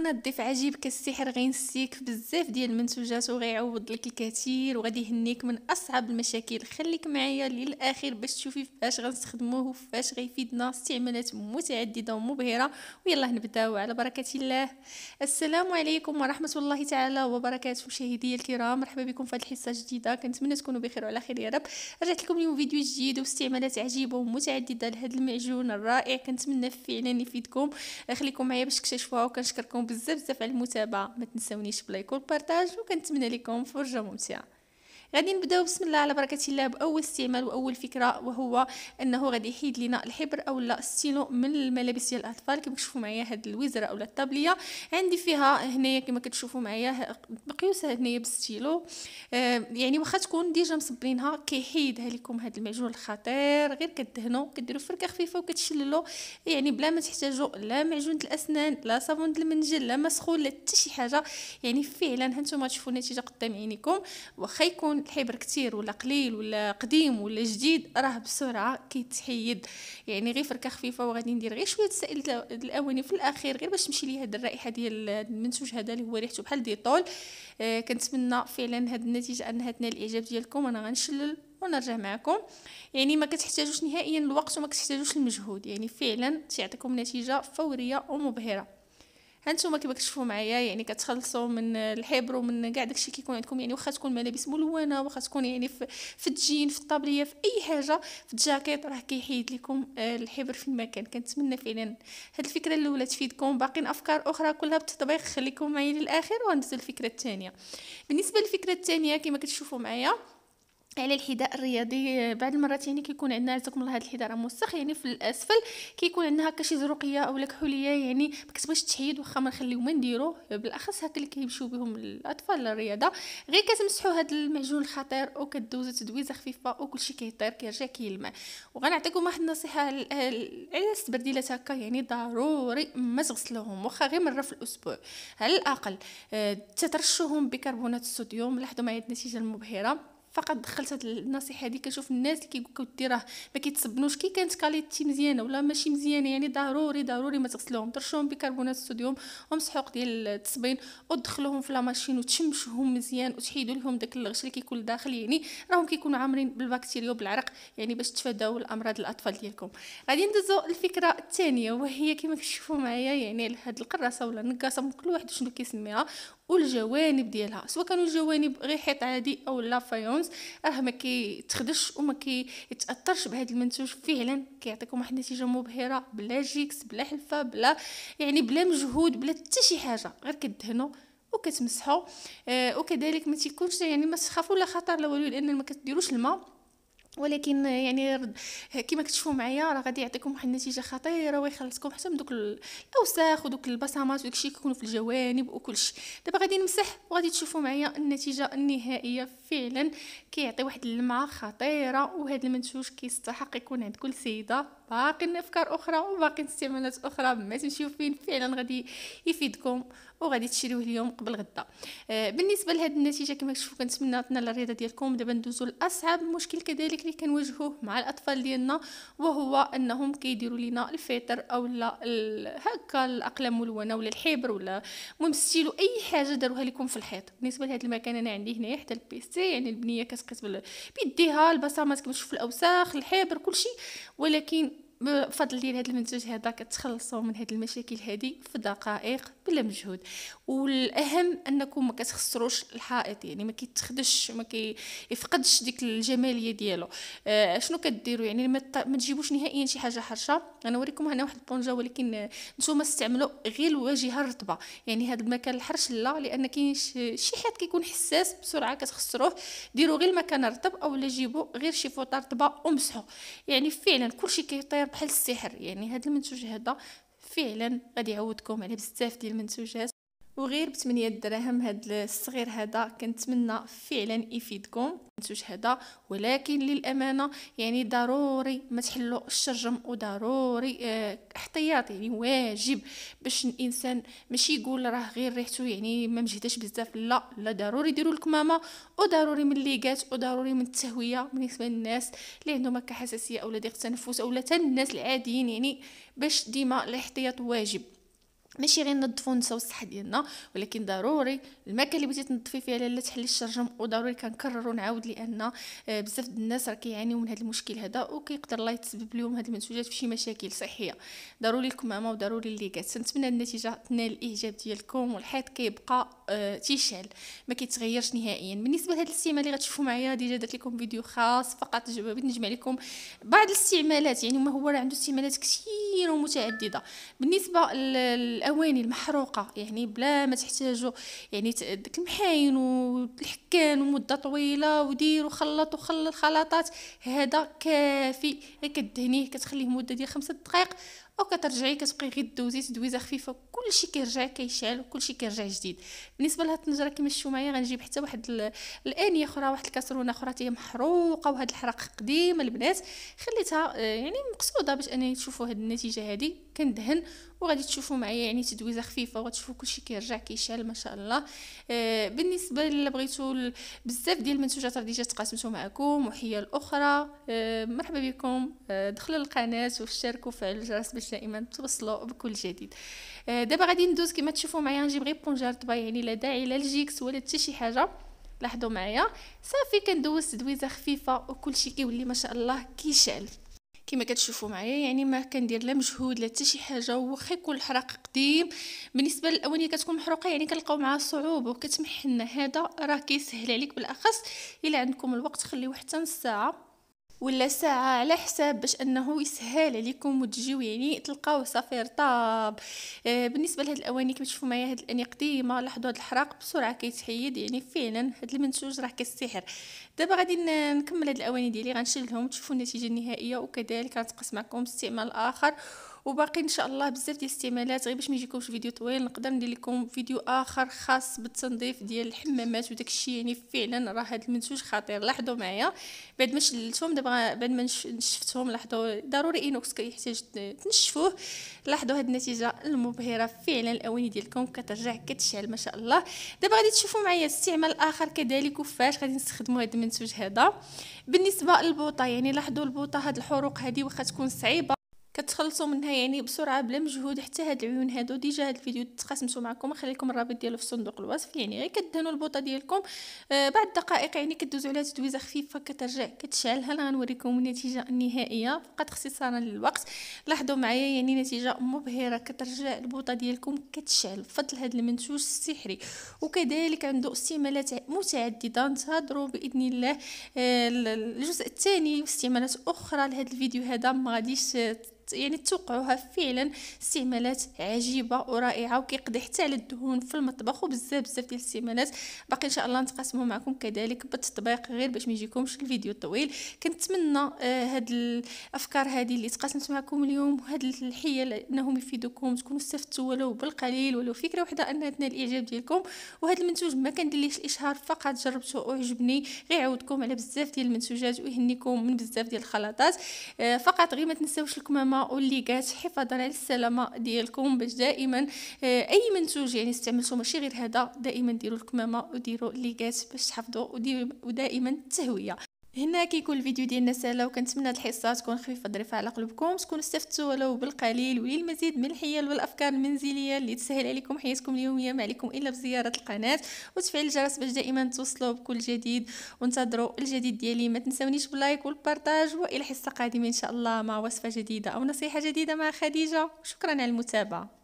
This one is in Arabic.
منظف عجيب كالسحر غينسيك بزاف ديال المنتوجات وغيعوض لك الكثير وغادي يهنيك من اصعب المشاكل خليك معايا للاخر باش تشوفي فاش غنستخدموه وفاش غيفيدنا استعمالات متعدده ومبهره ويلا نبداو على بركه الله السلام عليكم ورحمه الله تعالى وبركاته مشاهدي الكرام مرحبا بكم في هذه الحصه الجديده كنتمنى تكونوا بخير وعلى خير يا رب رجعت لكم اليوم فيديو جديد واستعمالات عجيبه ومتعدده لهذا المعجون الرائع كنتمنى فعلا يفيدكم خليكم معايا باش تكتشفوها وكنشكركم بزاف بزاف على المتابعه ما تنساونيش بلايك وبارطاج وكنتمنى لكم فرجه ممتعه غادي نبداو بسم الله على بركه الله باول استعمال واول فكره وهو انه غادي يحيد لينا الحبر او لا ستيلو من الملابس ديال الاطفال كما كتشوفوا معايا هاد الوزره او الطابليه عندي فيها هنايا كما كتشوفوا معايا مقيوسه هنايا بالستيلو آه يعني واخا تكون ديجا مصبرينها كيحيدها لكم هاد المعجون الخطير غير كدهنوا كديروا فركه خفيفه وكتشللوا يعني بلا ما تحتاجوا لا معجون الاسنان لا صابون المنجل لا مسخون لا حتى شي حاجه يعني فعلا هانتوما تشوفوا النتيجه قدام عينيكم واخا يكون كان الحبر كتير ولا قليل ولا قديم ولا جديد راه بسرعه كيتحيد يعني غير فركه خفيفه وغادي ندير غير شويه سائل الاواني في الاخير غير باش تمشي لي هاد الرائحه ديال المنتوج هذا اللي هو ريحته بحال ديطول آه كنتمنى فعلا هاد النتيجه انها تنال الاعجاب ديالكم انا غنشلل ونرجع معكم يعني ما كتحتاجوش نهائيا الوقت وما كتحتاجوش المجهود يعني فعلا تعطيكم نتيجه فوريه ومبهره هانتوما كيما كتشوفوا معايا يعني كتخلصوا من الحبر ومن كاع داكشي كيكون عندكم يعني واخا تكون ملابس ملونه واخا تكون يعني في, في الجين في الطابليه في اي حاجه في الجاكيت راه كيحيد لكم آه، الحبر في المكان كنتمنى فعلا هاد الفكره الاولى تفيدكم باقيين افكار اخرى كلها بالتطبيق خليكم معايا للاخر وندوز الفكره الثانيه بالنسبه للفكره الثانيه كيما كتشوفوا معايا على يعني الحذاء الرياضي بعض المرات يعني كيكون عندنا عزكم الله هذا الحذاء راه موسخ يعني في الاسفل كيكون عندنا هكا شي زروقيه اولا كحوليه يعني ما كتبغيش تحيد واخا ما نخليو ما نديروه بالاخص هكا اللي كيمشيو بهم الاطفال للرياضه غير كتمسحوا هذا المعجون الخطير وكدوزوا تدويزه خفيفه وكلشي كيطير كيرجع كيلمع وغنعطيكم واحد النصيحه على التبرديلات هكا يعني ضروري ما تغسلوهم واخا غير مره في الاسبوع على الاقل آه، تترشوهم بكربونات الصوديوم لاحظوا معايا النتيجه المبهره فقط دخلت هاد النصيحه هذه كنشوف الناس اللي كيقول لك ودي راه ما كيتصبنوش كي كانت كاليتي مزيانه ولا ماشي مزيانه يعني ضروري ضروري ما تغسلوهم ترشوهم بكربونات الصوديوم ومسحوق ديال التصبين ودخلوهم في لا ماشين وتشمشوهم مزيان وتحيدوا لهم داك الغش اللي كيكون لداخل يعني راهم كيكونوا عامرين بالبكتيريا وبالعرق يعني باش تفاداو الامراض الاطفال ديالكم غادي ندوزو الفكره الثانيه وهي كما كتشوفوا معايا يعني هاد القراصه ولا النقاصه كل واحد شنو كيسميها والجوانب ديالها سواء كانوا الجوانب غير حيط عادي او لا فايونس راه ما كيتخدش وما كيتاثرش بهذا المنتوج فعلا كيعطيكم واحد النتيجه مبهره بلا جيكس بلا حلفه بلا يعني بلا مجهود بلا حتى شي حاجه غير كدهنوا وكتمسحوا آه وكذلك ما تيكونش يعني ما تخافوا لا خطر لا والو لان ما كديروش الماء ولكن يعني كما كتشوفوا معايا راه غادي يعطيكم واحد النتيجه خطيره ويخلصكم حتى من دوك الاوساخ ودوك البصمات وداك الشيء كيكونوا في الجوانب وكلشي دابا غادي نمسح وغادي تشوفوا معايا النتيجه النهائيه فعلا كيعطي واحد اللمعه خطيره وهذا المنتوج كيستحق يكون عند كل سيده باقي افكار اخرى وباقي استعمالات اخرى ما تمشيو فين فعلا غادي يفيدكم وغادي تشريوه اليوم قبل غدا آه، بالنسبه لهذه النتيجه كما كتشوفوا كنتمنى تنال الرضا ديالكم دابا ندوزو لاصعب مشكل كذلك المشكل اللي كنواجهوه مع الاطفال ديالنا وهو انهم كيديروا لينا الفيتر او لا هكا الاقلام ملونه ولا الحبر ولا المهم ستيلو اي حاجه داروها لكم في الحيط بالنسبه لهذا المكان انا عندي هنايا حتى البيسي يعني البنيه كتقيس بيديها البصمات كتشوف الاوساخ الحبر كلشي ولكن بفضل ديال هذا المنتوج هذا كتخلصوا من هذه المشاكل هذه في دقائق بلا مجهود والاهم انكم ما كتخسروش الحائط يعني ما كيتخدش ما كيفقدش ديك الجماليه ديالو آه شنو كديروا يعني ما تجيبوش نهائيا شي حاجه حرشه انا وريكم هنا واحد البونجا ولكن نتوما استعملوا غير الواجهه الرطبه يعني هذا المكان الحرش لا لان كاين شي حيط كيكون حساس بسرعه كتخسروه ديروا غير المكان رطب اولا جيبوا غير شي فوطه رطبه ومسحوا يعني فعلا كلشي كيطير بحال السحر يعني هذا المنتوج هذا فعلا غادي يعودكم على بزاف ديال المنتوجات وغير ب 8 دراهم هاد الصغير هذا كنتمنى فعلا يفيدكم منتوج هذا ولكن للامانه يعني ضروري ما تحلو الشرجم وضروري اه احتياط يعني واجب باش الانسان ماشي يقول راه غير ريحته يعني ما مجهداش بزاف لا لا ضروري ديروا الكمامه وضروري من الليغات وضروري من التهويه بالنسبه للناس اللي عندهم هكا حساسيه اولا ضيق تنفس اولا الناس العاديين يعني باش ديما الاحتياط واجب ماشي غير نظفوا نساو الصحه ديالنا ولكن ضروري الماكله اللي بغيتي تنظفي فيها لا تحلي الشرجم وضروري كنكرروا نعاود لان آه، بزاف ديال الناس راه كيعانيو من هذا المشكل هذا وكيقدر الله يتسبب لهم هذه المنتوجات في شي مشاكل صحيه ضروري لكم ماما وضروري الليكات نتمنى النتيجه تنال الاعجاب ديالكم والحيط كيبقى آه تيشعل ما كيتغيرش نهائيا بالنسبه لهاد الاستعمال اللي غتشوفوا معايا ديجا درت لكم فيديو خاص فقط بغيت نجمع لكم بعض الاستعمالات يعني ما هو راه عنده استعمالات كثيره ومتعدده بالنسبه الاواني المحروقه يعني بلا ما تحتاجوا يعني ديك المحاين والحكان ومده طويله ودير وخلط وخلط خلاطات هذا كافي كدهنيه كتخليه مده ديال خمسة دقائق او كترجعي كتبقي غير دوزي تدويزه خفيفه كلشي كيرجع كيشعل وكلشي كيرجع جديد بالنسبه لهاد الطنجره كما الشوميه غنجيب حتى واحد الانيه اخرى واحد الكاسرونه اخرى هي محروقه وهاد الحرق قديم البنات خليتها آه، يعني مقصوده باش انني تشوفوا هاد النتيجه هادي كندهن وغادي تشوفوا معايا يعني تدويزه خفيفه وغتشوفوا كلشي كيرجع كيشعل ما شاء الله آه بالنسبه الا بغيتوا بزاف ديال المنتوجات راه ديجا تقاسمتو معكم وحيا الاخرى آه مرحبا بكم آه دخلوا القناه وشاركوا وفعلوا الجرس باش باش دائما توصلوا بكل جديد آه، دابا غادي ندوز كما تشوفوا معايا نجيب غير بونجار طبا يعني لا داعي لا الجيكس ولا حتى شي حاجه لاحظوا معايا صافي كندوز تدويزه خفيفه وكلشي كيولي ما شاء الله كيشعل كما كتشوفوا معايا يعني ما كندير لا مجهود لا حتى شي حاجه واخا يكون الحراق قديم بالنسبه للاوانيه كتكون محروقه يعني كنلقاو معها صعوبه وكتمحنا هذا راه كيسهل عليك بالاخص الا عندكم الوقت خليوه حتى نص ساعه ولا ساعه على حساب باش انه يسهل عليكم وتجيو يعني تلقاو صافي رطاب آه، بالنسبه لهاد الاواني كما تشوفوا معايا هاد الانيه قديمه لاحظوا هاد الحراق بسرعه كيتحيد يعني فعلا هاد المنسوج راه كالسحر دابا غادي نكمل هاد الاواني ديالي غنشلهم تشوفوا النتيجه النهائيه وكذلك غنتقص معكم استعمال اخر وباقي ان شاء الله بزاف ديال الاستعمالات غير باش ما يجيكمش فيديو طويل نقدر ندير لكم فيديو اخر خاص بالتنظيف ديال الحمامات وداك الشيء يعني فعلا راه هذا المنتوج خطير لاحظوا معايا بعد ما شللتهم دابا بعد ما نشفتهم لاحظوا ضروري اينوكس كيحتاج تنشفوه لاحظوا هذه النتيجه المبهره فعلا الاواني ديالكم كترجع كتشعل ما شاء الله دابا غادي تشوفوا معايا استعمال اخر كذلك وفاش غادي نستخدموا هذا المنتوج هذا بالنسبه للبوطه يعني لاحظوا البوطه هاد الحروق هذه واخا تكون صعيبه كتخلصوا منها يعني بسرعه بلا مجهود حتى هاد العيون هادو ديجا هاد الفيديو تقاسمتو معكم نخلي لكم الرابط ديالو في صندوق الوصف يعني غير كدهنوا البوطه ديالكم آه بعد دقائق يعني كدوزوا عليها تدويزه خفيفه كترجع كتشعلها انا غنوريكم النتيجه النهائيه فقط اختصارا للوقت لاحظوا معايا يعني نتيجه مبهره كترجع البوطه ديالكم كتشعل بفضل هاد المنتوج السحري وكذلك عنده استعمالات متعدده نتهضروا باذن الله آه الجزء الثاني واستعمالات اخرى لهذا الفيديو هذا ما غاديش يعني توقعوها فعلا استعمالات عجيبه ورائعه وكيقضي حتى على الدهون في المطبخ وبزاف بزاف ديال الاستعمالات باقي ان شاء الله نتقاسمو معكم كذلك بالتطبيق غير باش ما يجيكمش الفيديو طويل كنتمنى آه هاد الافكار هذه اللي تقاسمت معكم اليوم وهاد الحيل انهم يفيدوكم تكونوا استفدتوا ولو بالقليل ولو فكره وحده انها تنال الاعجاب ديالكم وهذا المنتوج ما كنديرليش الاشهار فقط جربته وعجبني غيعودكم على بزاف ديال المنتوجات ويهنيكم من بزاف ديال الخلطات آه، فقط غير ما تنساوش الكمامه واللي كات حفاظا على السلامه ديالكم باش دائما آه، اي منتوج يعني استعملتو ماشي غير هذا دائما ديروا الكمامه وديروا اللي كات باش تحافظوا ودائما التهويه هنا كيكون الفيديو ديالنا سهله وكنتمنى هاد الحصه تكون خفيفه ظريفه على قلوبكم تكونوا استفدتوا ولو بالقليل وللمزيد من الحيل والافكار المنزليه اللي تسهل عليكم حياتكم اليوميه ما عليكم الا بزياره القناه وتفعيل الجرس باش دائما توصلوا بكل جديد وانتظروا الجديد ديالي ما تنسونيش باللايك والبارطاج والى حصه قادمه ان شاء الله مع وصفه جديده او نصيحه جديده مع خديجه شكرا على المتابعه